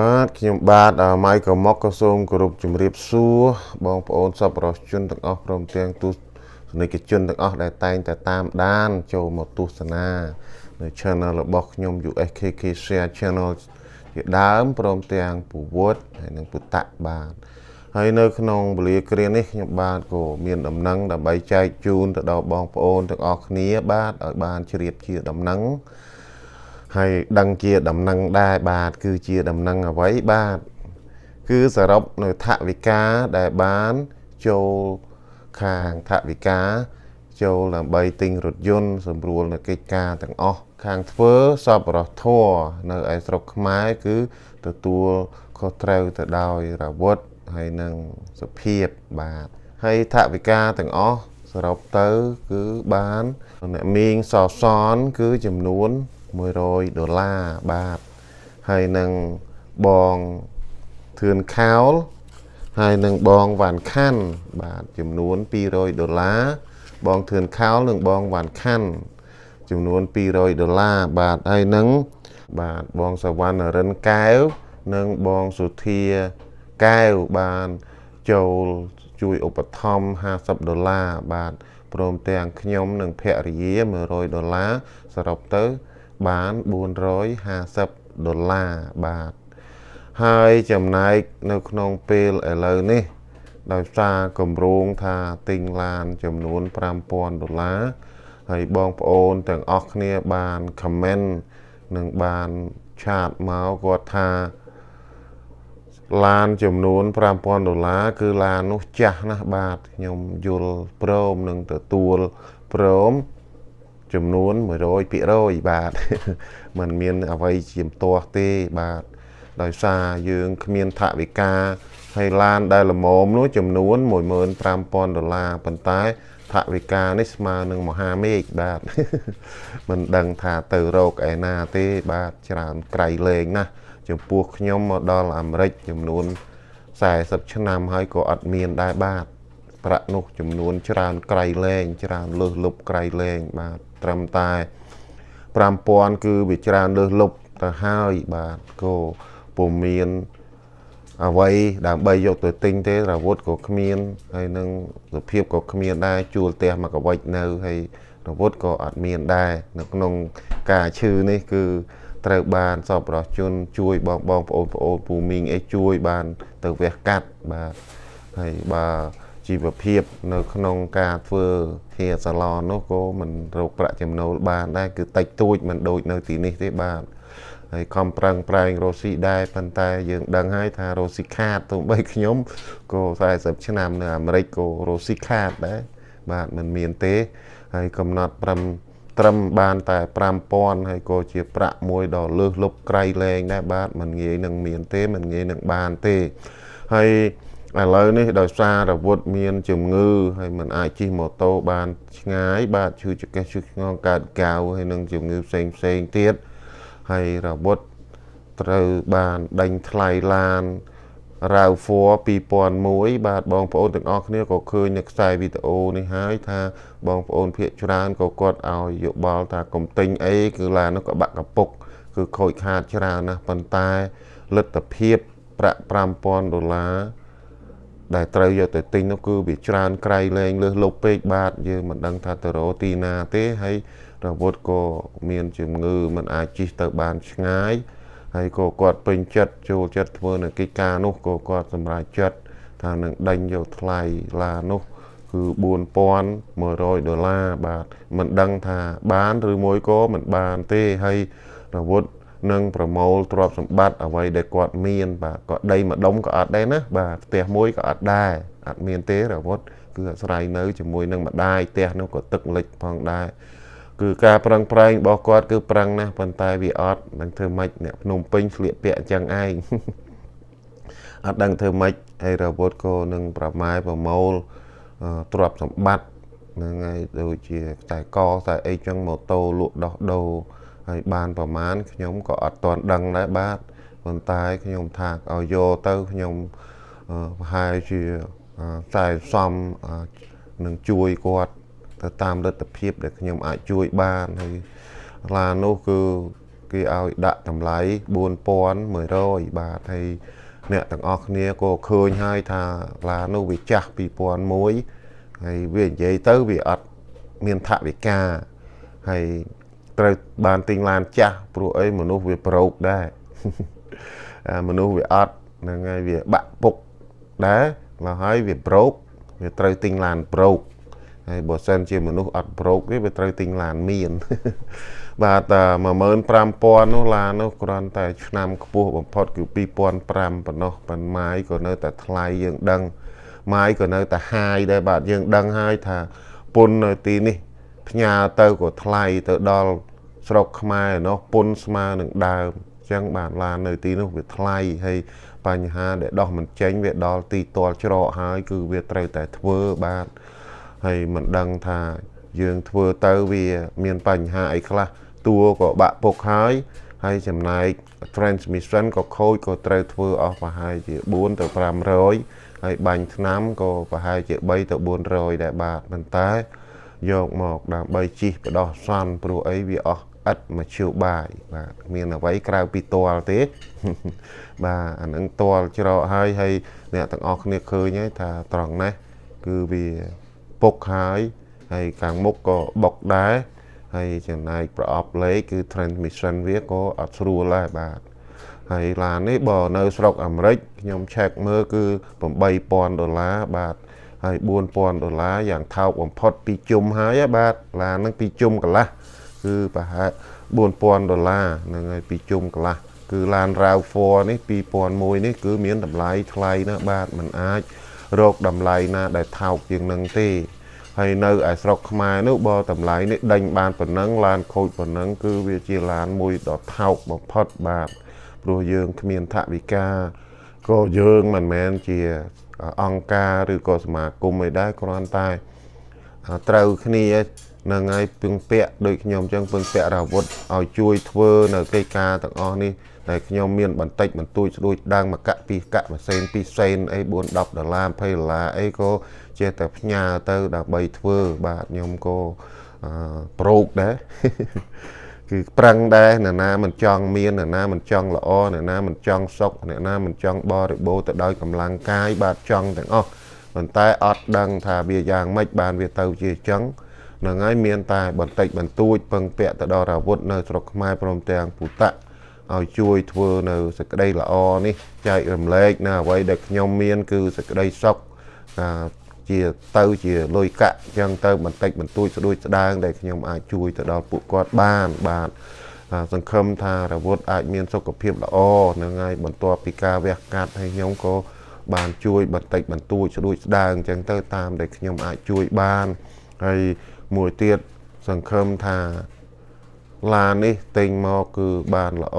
បាទខ្ញុំបាទម៉ៃកមុកក៏សូមគោរពជំរាបសួរបងប្អូនសប្បុរសជនទាំងអស់ព្រមទាំងទស្សនិកជនទាំងអស់ដែលតែងតែតាមដានចូលមកទស្សនានៅ channel របស់ខ្ញុំ USKK Share Channel ជាដើមព្រមទាំងពវត្តហើយនិងពុតៈបាទហើយនៅក្នុងវេលាគ្រានេះខ្ញុំបាទក៏មានដំណឹងដើម្បីចែកជូនទៅដល់បងប្អូនទាំងអស់គ្នា បាទឲ្យបានជ្រាបជាដំណឹងហើយដឹងជាដំណឹងដែរបាទគឺជាដំណឹងអ្វីបាទគឺសរុបនៅថវិកាដែលបានចូលខាងថវិកាចូលដើម្បីទិញរថយន្តសម្រួលនៅកិច្ចការទាំងអស់ខាងធ្វើសពរធัวនៅឯស្រុកខ្មែរគឺទទួលខុសត្រូវទៅដោយរវត្តហើយនឹងសុភាពបាទហើយថវិកាទាំងអស់សរុបទៅគឺបានអ្នកមីងសសនគឺចំនួន100ដុល្លារបាទហើយនឹងបងធឿនខោលហើយនឹងបងវ៉ាន់ខាន់បាទចំនួន200ដុល្លារបងធឿនខោលនិងបងវ៉ាន់ខាន់ចំនួន200ដុល្លារបាទហើយនឹងបាទបងសវណ្ណរិនកែវនិងបងសុធាកែវបានចូលជួយឧបត្ថម្ភ50ដុល្លារបាទព្រមទាំងខ្ញុំ និងភរិយា100ដុល្លារសរុបទៅបាន450ដុល្លារបាទហើយចំណែកនៅក្នុងពេលឥឡូវនេះ ដោយសារគម្រោងថាទិញឡានចំនួន5000ដុល្លារហើយបងប្អូនទាំងអស់គ្នាបានខមមិននិងបានឆាតមកគាត់ថាឡានចំនួន5000ដុល្លារគឺឡាននោះចាស់ណាស់បាទខ្ញុំយល់ព្រមនឹងទទួលព្រមចំនួន100%បាទมันមានអ្វីជាផ្ទាស់ទេបាទដោយសារយើងគ្មានថវិកាហើយឡានដែលល្មមនោះចំនួន15000ដុល្លារប៉ុន្តែថវិកានេះស្មើនឹងមហាមេឃបាទមិនដឹងថាទៅរកឯណាទេ បាទច្រើនក្រៃលែងណាស់ចំពោះខ្ញុំមកដល់អាមេរិកចំនួន40ឆ្នាំហើយក៏អត់មានដែរបាទប្រាក់នោះចំនួនច្រើនក្រៃលែងច្រើនលើសលប់ក្រៃលែងបាទត្រឹមតែ5000គឺវាច្រើនលើសលប់ទៅហើយបាទក៏ពុំមានអ្វីដើម្បីយកទៅទិញទេរវុធក៏គ្មានហើយនឹងសភាពក៏គ្មានដែរជួលផ្ទះមកកវិចនៅហើយរវុធក៏អត់មានដែរនៅក្នុងការឈឺនេះ គឺត្រូវបានសពរស់ជន ជួយបងបងប្អូនប្អូនពូមីងអីជួយបាន ទៅវះកាត់បាទហើយបាទជីវភាពនៅក្នុងការធ្វើធាសាឡននោះក៏មិនរកប្រាក់ចំណូលបានដែរគឺតិចតួចមិនដូច នៅទីនេះទេបាទហើយខំប្រឹងប្រែងរស់ស៊ីដែរប៉ុន្តែយើងដឹងហើយថារស់ស៊ីខាតទោះបីខ្ញុំក៏40ឆ្នាំនៅអាមេរិកក៏រស់ស៊ីខាតដែរបាទមិនមានទេហើយកំណត់5ត្រឹមបានតែ5000ហើយក៏ជាប្រាក់មួយដ៏លើសលប់ក្រៃលែង ដែរបាទមិនងាយនឹងមានទេមិនងាយនឹងបានទេហើយឥឡូវនេះដោយសាររវត្តមាន ជំងឺ ហើយមិនអាចជិះម៉ូតូបានឆ្ងាយបាទឈឺចង្កេះឈឺឆ្ងល់កើតកៅហើយនឹងជំងឺផ្សេងផ្សេងទៀតហើយរវត្តត្រូវបានដេញថ្លៃឡានរាវហ្វ័រ2001បាទបងប្អូនទាំងអស់គ្នាក៏ឃើញនៅខ្សែវីដេអូនេះហើយថាបងប្អូនភាកច្រើនក៏គាត់ឲ្យយោបល់ថាកុំទិញអីគឺឡាននោះក៏បាក់កពុកគឺខូចខាតច្រើនណាស់ប៉ុន្តែលទ្ធភាពប្រាក់5000ដុល្លារដែលត្រូវយកទៅទិញនោះគឺវាច្រើនក្រៃលែងលើសលប់ពេកបាទយើងមិនដឹង ថាទៅរកទីណាទេហើយរវត់ក៏មានជំងឺមិនអាចជិះទៅបានឆ្ងាយហើយក៏គាត់ពេញចិត្តចូលចិត្តធ្វើនៅកិច្ចការនោះក៏គាត់សម្រេចចិត្តថានឹងដេញយកថ្លៃឡានោះ គឺ4100ដុល្លារបាទមិនដឹងថាបានឬមួយក៏មិនបានទេហើយរវត់និងប្រមូលទ្រព្យសម្បត្តិអ្វីដែលគាត់មានបាទក៏ដីមួយដុំក៏អត់ដែរណាបាទផ្ទះមួយក៏អត់ដែរអត់មានទេរវត្តគឺអាស្រ័យនៅជាមួយនឹងម្ដាយផ្ទះនោះក៏ទឹកលិចផងដែរគឺការប្រឹងប្រែងរបស់គាត់គឺប្រឹងណាស់ប៉ុន្តែវាអត់នឹងធ្វើម៉េចអ្នកភ្នំពេញស្លៀកពាក់អញ្ចឹងឯងអត់ដឹងធ្វើម៉េចហើយរវត្តក៏នឹងប្រម៉ែប្រមូលទ្រព្យសម្បត្តិហ្នឹងហើយដូចជាខ្សែកខ្សែអីចឹងម៉ូតូលក់ដោះដូរហើយបានប្រមាណខ្ញុំក៏អត់ទាន់ដឹងដែរបាទប៉ុន្តែខ្ញុំថាឲ្យយកទៅខ្ញុំប្រហែលជាខ្សែសំនឹងជួយគាត់ទៅតាមលទ្ធភាពដែលខ្ញុំអាចជួយបានហើយឡាននោះគឺគេឲ្យដាក់តម្លៃ4100បាទហើយអ្នកទាំងអស់គ្នាក៏ឃើញហើយថាឡាននោះវាចាស់2001ហើយវានិយាយទៅវាអត់មានថវិកាហើយត្រូវបានទិញឡានចាស់ព្រោះអីមនុស្សវាប្រោកដែរអាមនុស្សវាអត់ហ្នឹងហើយវាបាក់ពុកដែរមកហើយវាប្រោកវាត្រូវទិញឡានប្រោកហើយបើសិនជាមនុស្សអត់ប្រោកទេវាត្រូវទិញឡានមានបាទ15000នោះឡាននោះគ្រាន់តែ ឆ្នាំខ្ពស់បំផុតគឺ2005ប៉ុណ្ណោះប៉ុន្មានក៏នៅតែថ្លៃយើងដឹងម៉ាយក៏នៅតែហាយដែរបាទយើង ដឹងហើយថាពុននៅទីនេះផ្ញើទៅក៏ថ្លៃទៅដល់ស្រុកខ្មែរណោះពុនស្មើនឹងដើមអញ្ចឹងបានឡាននៅទីនោះវាថ្លៃហើយបញ្ហាដែលដោះមិនចេញវាដល់ទីតលច្រកហើយគឺវាត្រូវតែធ្វើបាទហើយមិនដឹងថាយើងធ្វើទៅវាមានបញ្ហាអីខ្លះតួក៏បាក់ពុកហើយហើយចំណែក transmission ក៏ខូចក៏ត្រូវធ្វើអស់ប្រហែលជា4ទៅ500ហើយបាញ់ឆ្នាំក៏ប្រហែលជា3ទៅ400ដែរបាទប៉ុន្តែយកមកដើម្បីជីកបដោះសន់ព្រោះអីវាអស់ឥតមជ្ឈបាយបាទមានអ្វីក្រៅពីតលទេបាទអានឹងតលច្រកហើយហើយអ្នកទាំងអស់គ្នាឃើញហើយថាត្រង់ណាស់គឺវាពុកហើយហើយខាងមុខក៏បុកដែរហើយចំណែកប្រអប់លេខគឺ transmission វាក៏អត់ស្រួលដែរបាទហើយឡាននេះបើនៅស្រុកអាមេរិកខ្ញុំឆែកមើលគឺ8000ដុល្លារបាទហើយ4000ដុល្លារយ៉ាងថោកបំផុតពីជុំហើយ បាទឡានហ្នឹងពីជុំកន្លះគឺប្រហែល4000ដុល្លារហ្នឹងហើយពីជុំកន្លះគឺឡាន RAV4 នេះ2001នេះគឺមានតម្លៃថ្លៃណាស់បាទมันអាច រកតម្លៃណា ដែលថោកជាងនឹងទេហើយនៅឯស្រុកខ្មែរនោះបើតម្លៃនេះដេញបានប៉ុណ្ណឹងឡានខូចប៉ុណ្ណឹងគឺវាជាឡានមួយដ៏ថោកបំផុតបាទព្រោះយើងគ្មានថវិកាក៏យើងមិនមែនជាអង្គការឬក៏សមាគមអីដែរគ្រាន់តែត្រូវគ្នានឹងឲ្យពឹងពាក់ដូចខ្ញុំចឹងពឹងពាក់រាវុធឲ្យជួយធ្វើ នៅកិច្ចការទាំងអស់នេះតែខ្ញុំមានបន្តិចបន្តួចស្ដួចដាំងមកកពីកមួយសេនពីរសេនអី4 10ដុល្លារ20ដុល្លារអីក៏ចេះតែផ្ញើទៅ ដើម្បីធ្វើបាទខ្ញុំក៏ប្រោកដែរគឺប្រឹងដែរអ្នកណាមិនចង់មានអ្នកណាមិនចង់ល្អអ្នកណាមិនចង់សុខអ្នកណាមិនចង់បរិបូរទៅដោយកម្លាំងកាយបាទចង់ទាំងអស់ប៉ុន្តែអត់ដឹងថាវាយ៉ាងម៉េចបានវាទៅជាចឹងនឹងហើយមានតែបន្តិចបន្តួចពឹងពាក់ទៅដល់អាវុធនៅស្រុកខ្មែរព្រមទាំងពុតៈឲ្យជួយធ្វើនៅសក្តីល្អនេះចែករំលែកនៅអ្វីដែលខ្ញុំមានគឺសក្តីសុខជាទៅជាលុយកាក់អញ្ចឹងទៅបន្តិចបន្តួចស្ដួយស្ដាងដែលខ្ញុំអាចជួយទៅដល់ពួកគាត់បានបាទសង្ឃឹមថារវត្តអាចមានសុខភាពល្អនឹងហើយបន្ទាប់ពីការវះកាត់ហើយខ្ញុំក៏បានជួយបន្តិចបន្តួចស្ដួយស្ដាងអញ្ចឹងទៅតាមដែលខ្ញុំអាចជួយបានហើយមួយទៀតសង្ឃឹមថាឡាននេះទិញមកគឺបានល្អ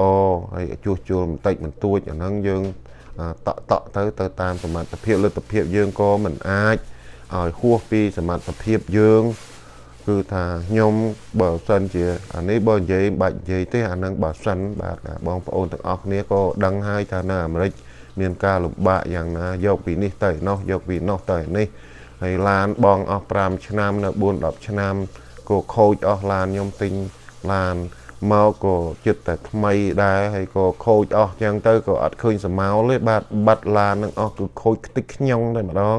ហើយជួសជុលបន្តិចបន្តួចអាហ្នឹងយើងតក់តក់ទៅទៅតាមសមត្ថភាពលទ្ធភាពយើងក៏មិនអាចឲ្យហួសពីសមត្ថភាពយើង គឺថាខ្ញុំបើសិនជាអានេះបើនិយាយបាច់និយាយទេអានឹងបើសិនបាទបងប្អូនទាំងអស់គ្នាក៏ដឹងហើយថានៅអាមេរិកមានការលំបាកយ៉ាងណាយកពីនេះទៅនោះយកពីនោះទៅនេះហើយឡានបងអស់5ឆ្នាំនៅ4 10ឆ្នាំក៏ខូចអស់ឡានខ្ញុំទិញឡានមកក៏ចិត្តតែថ្មីដែរហើយក៏ខូចអស់ចឹងទៅក៏អត់ឃើញសមោលទេបាទបាត់ឡាននឹងអស់គឺខូចខ្ទេចខ្ញងតែម្ដង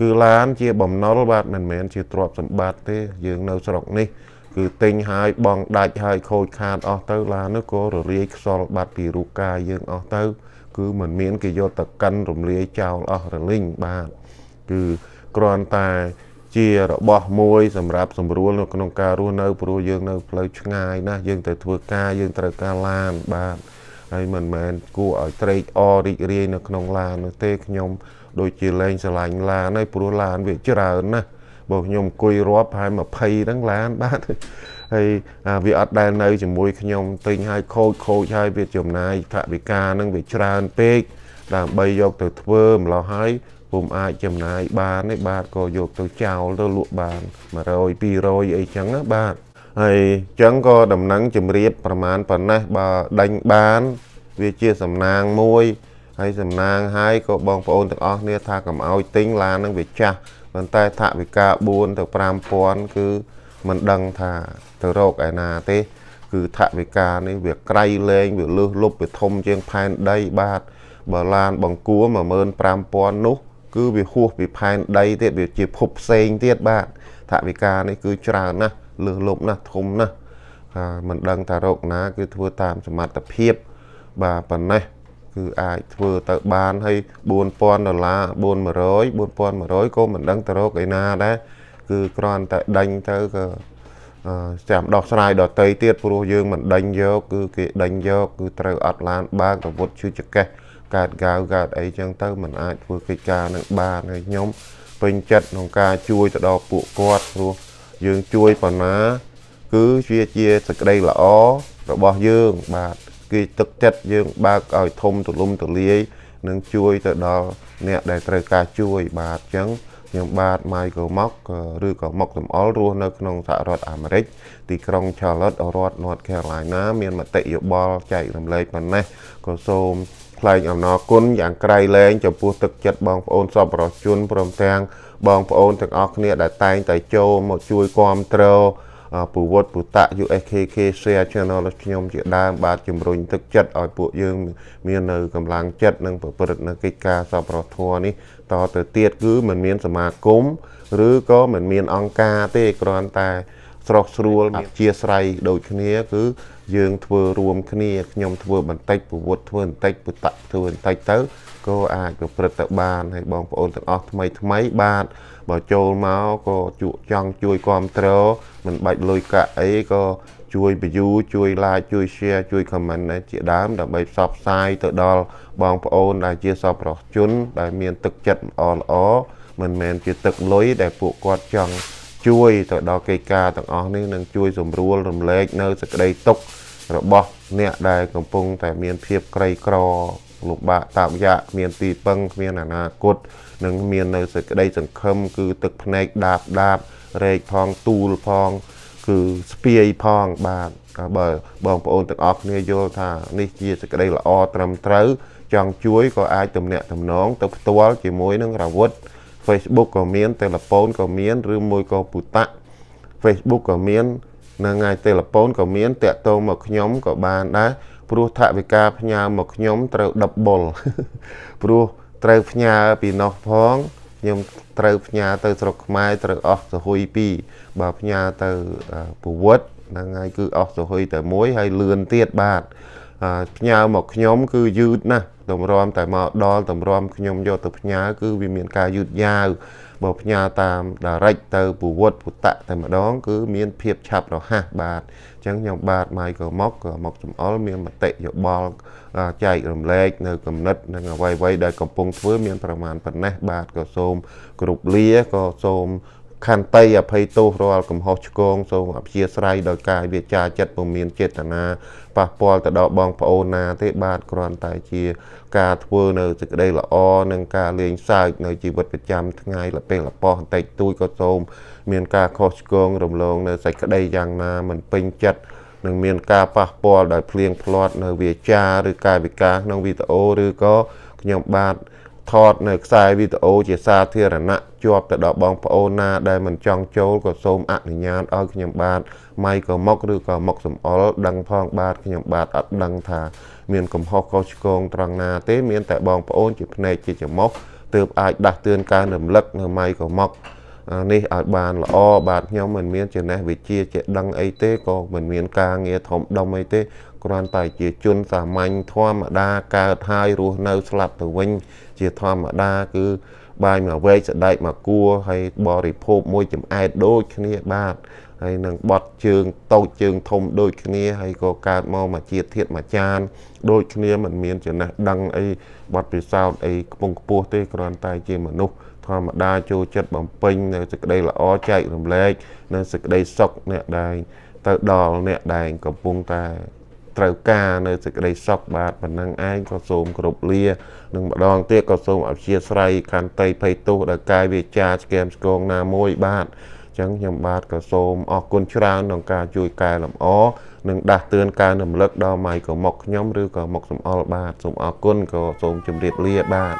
គឺឡានជាបំណុលបាទមិនមែនជាទ្រព្យសម្បត្តិទេ យើងនៅស្រុកនេះ គឺទិញហើយបងដាច់ហើយខូចខាតអស់ទៅ ឡាននោះក៏រលាយខ្សលបាត់ពីរូបកាយយើងអស់ទៅគឺមិនមាន គេយកទៅកិនរំលាយចោលអស់រលីងបាទគឺគ្រាន់តែជារបស់មួយ សម្រាប់សម្រួលនៅក្នុងការរស់នៅ ព្រោះយើងនៅផ្លូវឆ្ងាយណាស់យើងទៅធ្វើការយើងត្រូវការឡានបាទហើយមិនមែនគួរឲ្យត្រេកអររីករាយនៅក្នុងឡាននោះទេខ្ញុំដូចជាលែងឆ្លាញ់ឡានហើយព្រោះឡានវាច្រើនណាស់បើខ្ញុំអង្គុយរាប់ហើយ20ហ្នឹងឡានបាទហើយវាអត់ដែលនៅជាមួយខ្ញុំទិញហើយខូចខូចហើយវាចំណាយថវិកានឹងវាច្រើនពេកដើម្បីយកទៅធ្វើម្លោះហើយពុំអាចចំណាយបានទេបាទក៏យកទៅចោលទៅលក់បាន100 200អីចឹងណាបាទហើយចឹងក៏ដំណឹងជំរាបប្រមាណប៉ុណ្ណេះបើដេញបានវាជាសំណាងមួយហើយសំណាងហើយក៏បងប្អូនទាំងអស់គ្នាថាកំអោយទិញឡាននឹងវាចាស់ប៉ុន្តែថវិកា4ទៅ5000គឺមិនដឹងថាទៅរកឯណាទេ គឺថវិកានេះវាក្រៃលែងវាលឹះលុបវាធំជាងផែនដីបាទបើឡានបង្គួរ15000នោះ គឺវាហួសពីផែនដីទៀតវាជាភពផ្សេងទៀតបាទថវិកានេះគឺច្រើនណាស់លឹះលុបណាស់ធំណាស់មិនដឹងថារកណា គឺធ្វើតាមសមត្ថភាពបាទប៉ុណ្ណេះគឺអាចធ្វើទៅបានហើយ4000ដុល្លារ4100 4100ក៏មិនដឹងទៅរកឯណាដែរគឺគ្រាន់តែដេញទៅក៏ចាំដោះស្រាយដតីទៀតព្រោះយើងមិនដេញយកគឺគេដេញយកគឺត្រូវអត់ឡានបើកអាវុធជូចកេះកើតកាវកើតអីចឹងទៅមិនអាចធ្វើកិច្ចការនឹងបានហើយខ្ញុំពេញចិត្តក្នុងការជួយទៅដល់ពួកគាត់ព្រោះយើងជួយប៉ុណ្ណាគឺជាជាសក្តីល្អរបស់យើង បាទគេទឹកចិត្តយើងបើកឲ្យធំទូលំទូលាយនឹងជួយទៅដល់អ្នកដែលត្រូវការជួយ បាទអញ្ចឹងខ្ញុំបាទម៉ៃកូម៉ុកឬក៏ម៉ុកសំអល់រស់នៅ ក្នុងសហរដ្ឋអាមេរិកទីក្រុង Charlotte រដ្ឋ North Carolina មានមតិយោបល់ចែករំលែកប៉ុណ្ណេះក៏សូមថ្លែងអំណរគុណយ៉ាងក្រៃលែងចំពោះទឹកចិត្តបងប្អូនសប្បុរសជនព្រមទាំងបងប្អូនទាំងអស់គ្នាដែលតែងតែចូលមកជួយគាំទ្រពវត្តពុតៈ USKK Share Channel របស់ខ្ញុំជាដើមបាទជំរុញទឹកចិត្តឲ្យពួកយើងមាននៅកម្លាំងចិត្តនិងប្រព្រឹត្តនៅកិច្ចការសប្បុរសធម៌នេះតទៅទៀតគឺមិនមានសមាគមឬក៏មិនមានអង្គការទេគ្រាន់តែស្រស់ស្រួលអធិស្ឋ័យដូចគ្នា គឺយើងធ្វើរួមគ្នាខ្ញុំធ្វើបន្តិចពវត្តធ្វើបន្តិចពុតៈធ្វើបន្តិចទៅក៏អាចប្រព្រឹត្តទៅបានហើយបងប្អូនទាំងអស់ថ្មីថ្មីបាទបើចូលមកក៏ជួយចង់ជួយគ្រប់គ្រងមិនបាច់លុយកាក់អីក៏ជួយ view ជួយ like ជួយ share ជួយ comment ដែរជាដើមដើម្បីផ្សព្វផ្សាយទៅដល់បងប្អូនដែលជាសប្បុរសជនដែលមាន ទឹកចិត្តល្អល្អមិនមែនជាទឹកលុយដែលពួកគាត់ចង់ជួយទៅដល់កិច្ចការទាំងអស់នេះនឹងជួយសម្រួល រំលែកនៅសក្តីទុករបស់ អ្នកដែលកំពុងតែមានភាពក្រីក្រលំបាកតោកយ៉ាគ្មានទីពឹងគ្មានអនាគតនិងមាននៅសេចក្តីសង្ឃឹមគឺទឹកភ្នែកដាបដាបរែកផងទូលផង គឺស្ពាយផងបាទបើបងប្អូនទាំងអស់គ្នាយល់ថា នេះជាសេចក្តីល្អត្រឹមត្រូវចង់ជួយក៏អាចទំនាក់ទំនង ទៅផ្ទាល់ជាមួយនឹងរាវុធ Facebook ក៏មានទូរស័ព្ទក៏មាន ឬមួយក៏ពុតៈ Facebook ក៏មាននឹងថ្ងៃទូរស័ព្ទក៏មានតាក់ទងមកខ្ញុំក៏បានដែរព្រោះថវិកាផ្ញើមកខ្ញុំត្រូវដប់បុលព្រោះត្រូវផ្ញើពីនោះផងខ្ញុំត្រូវផ្ញើទៅស្រុកខ្មែរត្រូវអស់សហុយពីរបើផ្ញើទៅប្រវត្តិហ្នឹងហើយគឺអស់សហុយតែមួយហើយលឿនទៀតបាទផ្ញើមកខ្ញុំគឺយឺតណាស់តម្រាំតែមកដល់តម្រាំខ្ញុំយកទៅផ្ញើគឺវាមានការយឺតយ៉ាវបើផ្ញើតាម direct ទៅពវត្តពុតៈតែម្ដង គឺមានភាព ឆាប់រហ័សបាទអញ្ចឹងខ្ញុំបាទម៉ៃក៏មកក៏មក ចំអល់មានមតិយោបល់ចែករំលែកនៅគណិតនិងអ្វីៗដែលកំពុងធ្វើមាន ប្រមាណប៉ុណ្ណេះបាទក៏សូមគ្រប់លាក៏សូមខន្តីអភ័យទោសរាល់កំហុសឆ្គងសូមអព្យាស្រ័យដោយកាយវាចាចិត្តពុំមានចេតនាប៉ះពាល់ទៅដល់បងប្អូនណាទេបាទគ្រាន់តែជាការធ្វើនៅសេចក្តីល្អនិងការលេងសើចនៅជីវិតប្រចាំថ្ងៃលពេលលប៉ោះបន្តិចតួចក៏សូមមានការខុសឆ្គងរំលងនៅសេចក្តីយ៉ាងណាមិនពេញចិត្តនឹងមានការប៉ះពាល់ដោយភ្លៀងផ្លាត់នៅវាចាឬកាយវិការក្នុងវីដេអូឬក៏ខ្ញុំបាទថតនៅខ្សែវីដេអូជាសាធារណៈជាប់ទៅដល់បងប្អូនណាដែលមិនចង់ចូលក៏សូមអនុញ្ញាតឲ្យខ្ញុំបាទម៉ៃក៏មកឬក៏មកសំអល់ដឹងផងបាទខ្ញុំបាទអត់ដឹងថាមានកំហុសកុសឆ្គងត្រង់ណាទេមានតែបងប្អូនជាភ្នែកជាចំមុខទើបអាចដាស់តឿនការរំលឹកនៅម៉ៃក៏មកនេះឲ្យបានល្អបាទខ្ញុំមិនមានចំណេះវិជ្ជាចេះដឹងអីទេក៏មិនមានការងារធំដុំអីទេគ្រាន់តែជាជនសាមញ្ញធម្មតាកើតហើយរស់នៅស្លាប់ទៅវិញ ជាធម្មតាគឺបាយមកវែកសដែកមកគួហើយបរិភោគមួយចំអែតដូចគ្នាបាទហើយនឹងបត់ជើងតូចជើងធំដូចគ្នាហើយក៏កើតមកមកជាតិធាតមកចាន ដូចគ្នាមិនមានចំណេះដឹងអីបត់ពិសោធន៍អីខ្ពង់ខ្ពស់ទេគ្រាន់តែជាមនុស្សធម្មតាចូលចិត្តបំពេញនៅសេចក្តីល្អចែករំលែកនៅសេចក្តីសុខអ្នកដែលទៅដល់អ្នកដែលកំពុងតែត្រូវការនៅសេចក្តីសុខបាទប៉ុណ្ណឹងឯងក៏សូមគោរពលានឹងម្ដងទៀតក៏សូមអព្យាស្រ័យខន្តីភ័យទោសដល់កាយវាចាស្គែមស្គងណាមួយ បាទចឹងខ្ញុំបាទក៏សូមអរគុណច្រើនក្នុងការជួយកែលម្អនិងដាស់តឿនការរំលឹកដល់ម៉ៃក៏មកខ្ញុំឬក៏មកសំអល់បាទសូមអរគុណក៏សូមជម្រាបលាបាទ